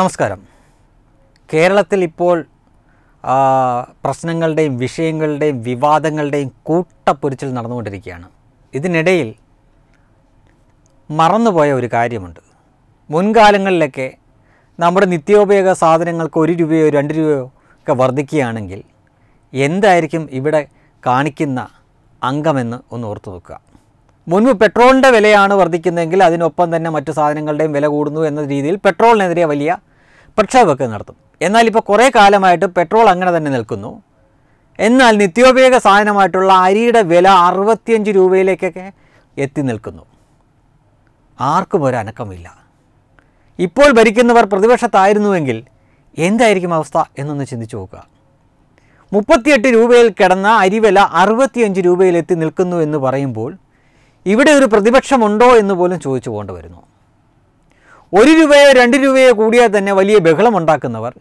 നമസ്കാരം കേരളത്തിൽ ഇപ്പോൾ പ്രശ്നങ്ങളുടെയും വിഷയങ്ങളുടെയും വിവാദങ്ങളുടെയും കൂട്ടപ്പൊരിച്ചിൽ നടന്നുകൊണ്ടിരിക്കുകയാണ് ഇതിനിടയിൽ മറന്നുപോയ ഒരു കാര്യമുണ്ട് മുൻകാലങ്ങളിലൊക്കെ നമ്മുടെ നിത്യോപയോഗ സാധനങ്ങൾക്ക് ഒരു രൂപയോ രണ്ട് രൂപയോ ഒക്കെ വർദ്ധിക്കുകയാണെങ്കിൽ എന്തായിരിക്കും ഇവിടെ കാണിക്കുന്ന അംഗമെന്ന് ഒന്ന് ഓർത്തു നോക്കുക മുൻപ് പെട്രോളിൻ്റെ വിലയാണ് വർദ്ധിക്കുന്നതെങ്കിൽ അതിനൊപ്പം തന്നെ മറ്റു സാധനങ്ങളുടെയും വില കൂടുന്നു എന്ന രീതിയിൽ പെട്രോളിനെതിരെ വലിയ പ്രക്ഷോഭമൊക്കെ നടത്തും എന്നാൽ ഇപ്പോൾ കുറേ കാലമായിട്ട് പെട്രോൾ അങ്ങനെ തന്നെ നിൽക്കുന്നു എന്നാൽ നിത്യോപയോഗ സാധനമായിട്ടുള്ള അരിയുടെ വില അറുപത്തിയഞ്ച് രൂപയിലേക്കൊക്കെ എത്തി നിൽക്കുന്നു ആർക്കും ഒരു ഇപ്പോൾ ഭരിക്കുന്നവർ പ്രതിപക്ഷത്തായിരുന്നുവെങ്കിൽ എന്തായിരിക്കും അവസ്ഥ എന്നൊന്ന് ചിന്തിച്ചു നോക്കുക മുപ്പത്തിയെട്ട് രൂപയിൽ കിടന്ന അരിവില അറുപത്തിയഞ്ച് രൂപയിലെത്തി നിൽക്കുന്നു എന്ന് പറയുമ്പോൾ ഇവിടെ ഒരു പ്രതിപക്ഷമുണ്ടോ എന്ന് പോലും ചോദിച്ചു പോകേണ്ടി വരുന്നു ഒരു രൂപയോ രണ്ട് രൂപയോ കൂടിയാൽ തന്നെ വലിയ ബഹളമുണ്ടാക്കുന്നവർ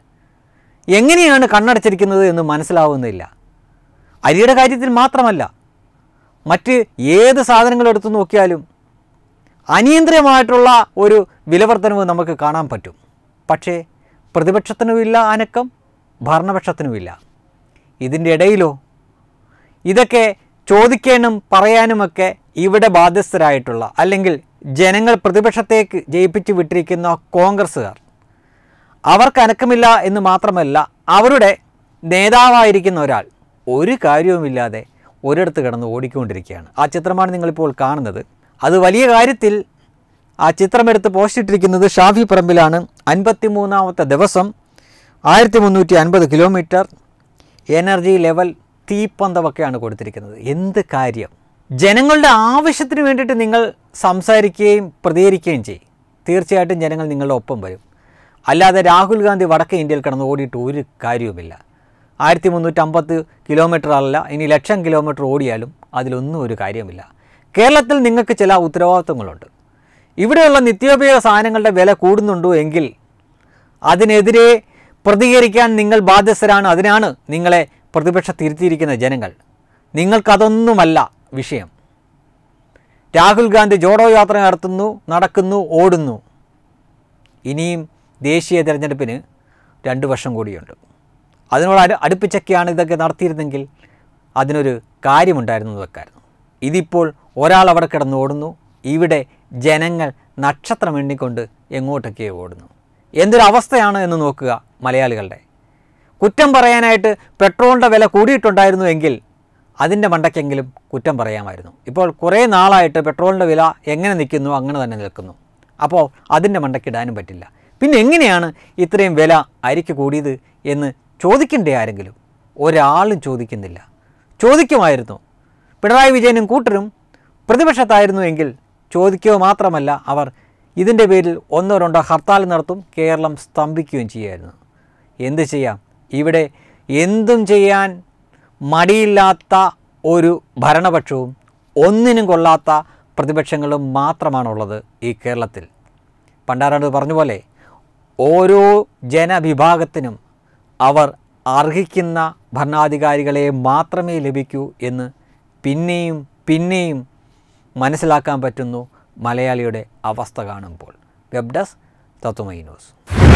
എങ്ങനെയാണ് കണ്ണടച്ചിരിക്കുന്നത് എന്ന് മനസ്സിലാവുന്നില്ല അരിയുടെ കാര്യത്തിൽ മാത്രമല്ല മറ്റ് ഏത് സാധനങ്ങൾ എടുത്തു നോക്കിയാലും അനിയന്ത്രിതമായിട്ടുള്ള ഒരു വിലവർത്തനവ് നമുക്ക് കാണാൻ പറ്റും പക്ഷേ പ്രതിപക്ഷത്തിനുമില്ല അനക്കം ഭരണപക്ഷത്തിനുമില്ല ഇതിൻ്റെ ഇടയിലോ ഇതൊക്കെ ചോദിക്കാനും പറയാനുമൊക്കെ ഇവിടെ ബാധ്യസ്ഥരായിട്ടുള്ള അല്ലെങ്കിൽ ജനങ്ങൾ പ്രതിപക്ഷത്തേക്ക് ജയിപ്പിച്ചു വിട്ടിരിക്കുന്ന കോൺഗ്രസ്സുകാർ അവർക്ക് അനക്കമില്ല എന്ന് മാത്രമല്ല അവരുടെ നേതാവായിരിക്കുന്ന ഒരാൾ ഒരു കാര്യവുമില്ലാതെ ഒരിടത്ത് കിടന്ന് ഓടിക്കൊണ്ടിരിക്കുകയാണ് ആ ചിത്രമാണ് നിങ്ങളിപ്പോൾ കാണുന്നത് അത് വലിയ കാര്യത്തിൽ ആ ചിത്രമെടുത്ത് ഇട്ടിരിക്കുന്നത് ഷാഫി പറമ്പിലാണ് മൂന്നാമത്തെ ദിവസം ആയിരത്തി മുന്നൂറ്റി അൻപത് കിലോമീറ്റർ എനർജി ലെവൽ തീപ്പന്തമൊക്കെയാണ് കൊടുത്തിരിക്കുന്നത് എന്ത് കാര്യം ജനങ്ങളുടെ ആവശ്യത്തിന് വേണ്ടിയിട്ട് നിങ്ങൾ സംസാരിക്കുകയും പ്രതികരിക്കുകയും ചെയ്യും തീർച്ചയായിട്ടും ജനങ്ങൾ നിങ്ങളുടെ ഒപ്പം വരും അല്ലാതെ രാഹുൽ ഗാന്ധി വടക്കേ ഇന്ത്യയിൽ കിടന്ന് ഓടിയിട്ട് ഒരു കാര്യവുമില്ല ആയിരത്തി മുന്നൂറ്റമ്പത്ത് കിലോമീറ്റർ അല്ല ഇനി ലക്ഷം കിലോമീറ്റർ ഓടിയാലും അതിലൊന്നും ഒരു കാര്യമില്ല കേരളത്തിൽ നിങ്ങൾക്ക് ചില ഉത്തരവാദിത്വങ്ങളുണ്ട് ഇവിടെയുള്ള നിത്യോപയോഗ സാധനങ്ങളുടെ വില കൂടുന്നുണ്ടോ എങ്കിൽ അതിനെതിരെ പ്രതികരിക്കാൻ നിങ്ങൾ ബാധ്യസ്ഥരാണ് അതിനാണ് നിങ്ങളെ തിരുത്തിയിരിക്കുന്ന ജനങ്ങൾ നിങ്ങൾക്കതൊന്നുമല്ല വിഷയം രാഹുൽ ഗാന്ധി ജോഡോ യാത്ര നടത്തുന്നു നടക്കുന്നു ഓടുന്നു ഇനിയും ദേശീയ തിരഞ്ഞെടുപ്പിന് രണ്ട് വർഷം കൂടിയുണ്ട് അതിനോട് അടുപ്പിച്ചൊക്കെയാണ് ഇതൊക്കെ നടത്തിയിരുന്നെങ്കിൽ അതിനൊരു കാര്യമുണ്ടായിരുന്നു ഇതൊക്കെയായിരുന്നു ഇതിപ്പോൾ ഒരാൾ അവിടെ കിടന്ന് ഓടുന്നു ഇവിടെ ജനങ്ങൾ നക്ഷത്രം എണ്ണിക്കൊണ്ട് എങ്ങോട്ടൊക്കെ ഓടുന്നു എന്തൊരവസ്ഥയാണ് എന്ന് നോക്കുക മലയാളികളുടെ കുറ്റം പറയാനായിട്ട് പെട്രോളിൻ്റെ വില കൂടിയിട്ടുണ്ടായിരുന്നു എങ്കിൽ അതിൻ്റെ മണ്ടയ്ക്കെങ്കിലും കുറ്റം പറയാമായിരുന്നു ഇപ്പോൾ കുറേ നാളായിട്ട് പെട്രോളിൻ്റെ വില എങ്ങനെ നിൽക്കുന്നു അങ്ങനെ തന്നെ നിൽക്കുന്നു അപ്പോൾ അതിൻ്റെ മണ്ടയ്ക്കിടാനും പറ്റില്ല പിന്നെ എങ്ങനെയാണ് ഇത്രയും വില അരിക്ക് കൂടിയത് എന്ന് ചോദിക്കണ്ടേ ആരെങ്കിലും ഒരാളും ചോദിക്കുന്നില്ല ചോദിക്കുമായിരുന്നു പിണറായി വിജയനും കൂട്ടരും പ്രതിപക്ഷത്തായിരുന്നു എങ്കിൽ ചോദിക്കുക മാത്രമല്ല അവർ ഇതിൻ്റെ പേരിൽ ഒന്നോ രണ്ടോ ഹർത്താൽ നടത്തും കേരളം സ്തംഭിക്കുകയും ചെയ്യുമായിരുന്നു എന്ത് ചെയ്യാം ഇവിടെ എന്തും ചെയ്യാൻ മടിയില്ലാത്ത ഒരു ഭരണപക്ഷവും ഒന്നിനും കൊള്ളാത്ത പ്രതിപക്ഷങ്ങളും മാത്രമാണുള്ളത് ഈ കേരളത്തിൽ പണ്ടാരാണ് പറഞ്ഞ പോലെ ഓരോ ജനവിഭാഗത്തിനും അവർ അർഹിക്കുന്ന ഭരണാധികാരികളെ മാത്രമേ ലഭിക്കൂ എന്ന് പിന്നെയും പിന്നെയും മനസ്സിലാക്കാൻ പറ്റുന്നു മലയാളിയുടെ അവസ്ഥ കാണുമ്പോൾ വെബ് ഡെസ്ക് തത്വമൈ ന്യൂസ്